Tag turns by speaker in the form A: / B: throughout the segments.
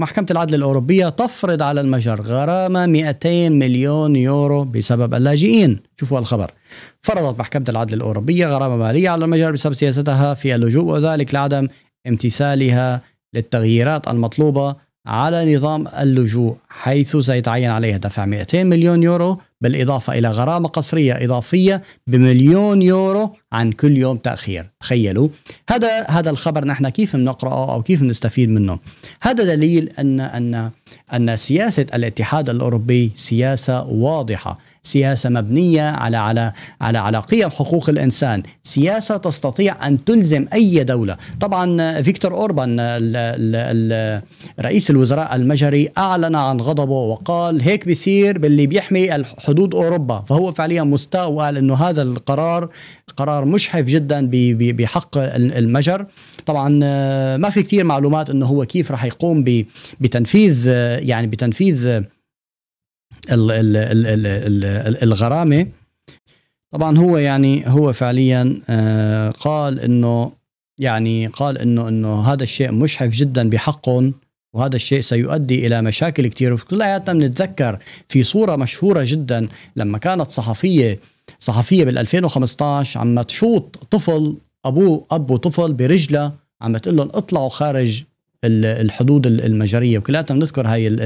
A: محكمة العدل الأوروبية تفرض على المجر غرامة 200 مليون يورو بسبب اللاجئين شوفوا الخبر فرضت محكمة العدل الأوروبية غرامة مالية على المجر بسبب سياستها في اللجوء وذلك لعدم امتثالها للتغييرات المطلوبة على نظام اللجوء حيث سيتعين عليها دفع 200 مليون يورو بالإضافة إلى غرامة قصرية إضافية بمليون يورو عن كل يوم تأخير تخيلوا هذا هذا الخبر نحن كيف نقرأه أو كيف نستفيد منه هذا دليل أن أن أن سياسة الاتحاد الأوروبي سياسة واضحة سياسه مبنيه على على على على قيم حقوق الانسان سياسه تستطيع ان تلزم اي دوله طبعا فيكتور اوربان رئيس الوزراء المجري اعلن عن غضبه وقال هيك بيصير باللي بيحمي حدود اوروبا فهو فعليا مستاء وقال انه هذا القرار قرار مشحف جدا بحق المجر طبعا ما في كثير معلومات انه هو كيف راح يقوم بتنفيذ يعني بتنفيذ الغرامه طبعا هو يعني هو فعليا آه، قال انه يعني قال انه انه هذا الشيء مشحف جدا بحقهم وهذا الشيء سيؤدي الى مشاكل كثير وكلياتنا بنتذكر في صوره مشهوره جدا لما كانت صحفيه صحفيه بال 2015 عم تشوط طفل ابوه اب وطفل برجله عم تقول لهم اطلعوا خارج الحدود المجريه وكلياتنا بنذكر هاي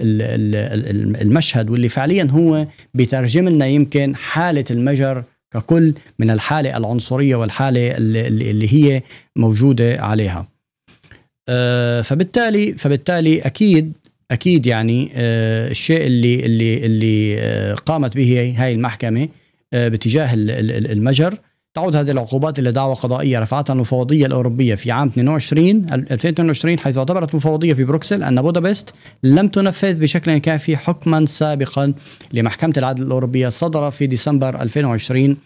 A: المشهد واللي فعليا هو بترجم لنا يمكن حاله المجر ككل من الحاله العنصريه والحاله اللي هي موجوده عليها آه، فبالتالي فبالتالي اكيد اكيد يعني آه، الشيء اللي اللي اللي آه، قامت به هاي المحكمه باتجاه المجر تعود هذه العقوبات الى دعوى قضائيه رفعتها المفوضيه الاوروبيه في عام 22 2022 حيث اعتبرت المفوضيه في بروكسل ان بودابست لم تنفذ بشكل كافي حكما سابقا لمحكمه العدل الاوروبيه صدر في ديسمبر 2020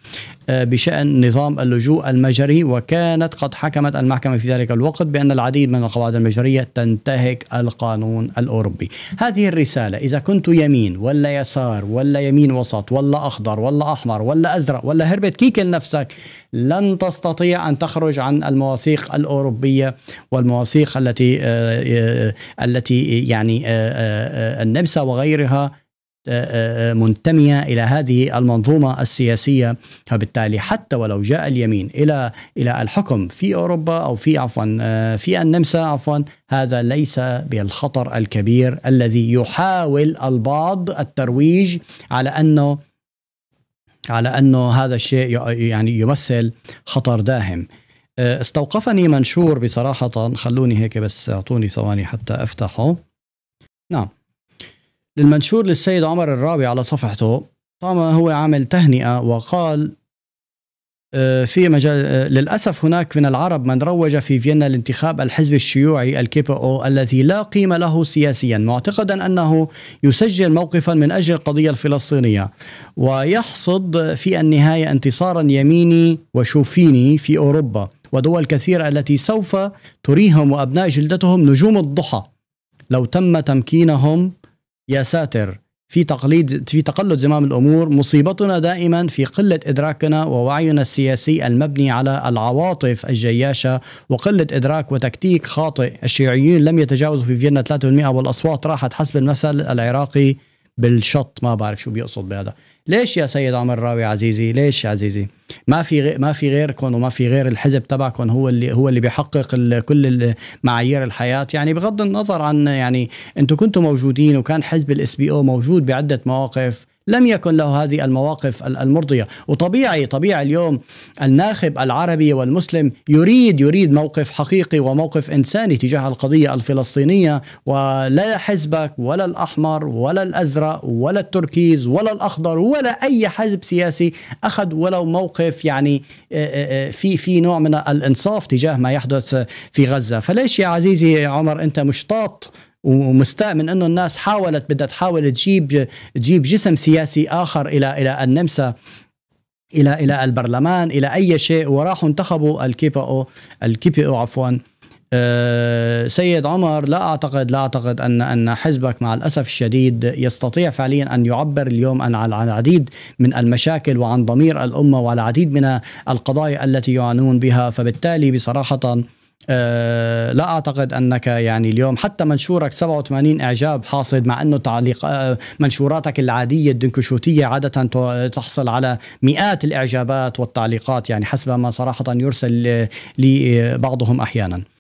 A: آه، بشان نظام اللجوء المجري وكانت قد حكمت المحكمه في ذلك الوقت بان العديد من القواعد المجريه تنتهك القانون الاوروبي. هذه الرساله اذا كنت يمين ولا يسار ولا يمين وسط ولا اخضر ولا احمر ولا ازرق ولا هربت كيكل نفسك لن تستطيع أن تخرج عن المواثيق الأوروبية والمواثيق التي آه، آه، التي يعني آه، النمسا وغيرها منتمية إلى هذه المنظومة السياسية فبالتالي حتى ولو جاء اليمين إلى إلى الحكم في أوروبا أو في عفوا في النمسا عفوا هذا ليس بالخطر الكبير الذي يحاول البعض الترويج على أنه على انه هذا الشيء يعني يمثل خطر داهم آه، استوقفني منشور بصراحه خلوني هيك بس اعطوني ثواني حتى افتحه نعم للمنشور للسيد عمر الراوي على صفحته طبعا هو عامل تهنئه وقال آه، في مجال آه، للاسف هناك من العرب من روج في فيينا لانتخاب الحزب الشيوعي الكي او الذي لا قيمه له سياسيا معتقدا انه يسجل موقفا من اجل القضيه الفلسطينيه ويحصد في النهايه انتصارا يميني وشوفيني في اوروبا ودول كثيره التي سوف تريهم وابناء جلدتهم نجوم الضحى لو تم تمكينهم يا ساتر في تقليد في تقلد زمام الامور مصيبتنا دائما في قله ادراكنا ووعينا السياسي المبني على العواطف الجياشه وقله ادراك وتكتيك خاطئ الشيوعيين لم يتجاوزوا في فيينا 3% والاصوات راحت حسب المثل العراقي بالشط ما بعرف شو بيقصد بهذا ليش يا سيد عمر راوي عزيزي ليش عزيزي ما في ما في غيركم وما في غير الحزب تبعكم هو اللي هو اللي بيحقق كل معايير الحياه يعني بغض النظر عن يعني انتم كنتوا موجودين وكان حزب الاس بي او موجود بعده مواقف لم يكن له هذه المواقف المرضية وطبيعي طبيعي اليوم الناخب العربي والمسلم يريد يريد موقف حقيقي وموقف إنساني تجاه القضية الفلسطينية ولا حزبك ولا الأحمر ولا الأزرق ولا التركيز ولا الأخضر ولا أي حزب سياسي أخذ ولو موقف يعني آه، آه، آه، في في نوع من الإنصاف تجاه ما يحدث في غزة فليش يا عزيزي عمر أنت مشتاط من انه الناس حاولت بدها تحاول تجيب تجيب جسم سياسي اخر الى الى النمسا الى الى البرلمان الى اي شيء وراحوا انتخبوا الكي بي او الكي بي او عفوا آه، سيد عمر لا اعتقد لا اعتقد ان ان حزبك مع الاسف الشديد يستطيع فعليا ان يعبر اليوم عن العديد من المشاكل وعن ضمير الامه العديد من القضايا التي يعانون بها فبالتالي بصراحه أه لا اعتقد انك يعني اليوم حتى منشورك 87 اعجاب حاصد مع انه تعليق آه، منشوراتك العاديه الدنكشوتيه عاده تحصل على مئات الاعجابات والتعليقات يعني حسب ما صراحه يرسل لي بعضهم احيانا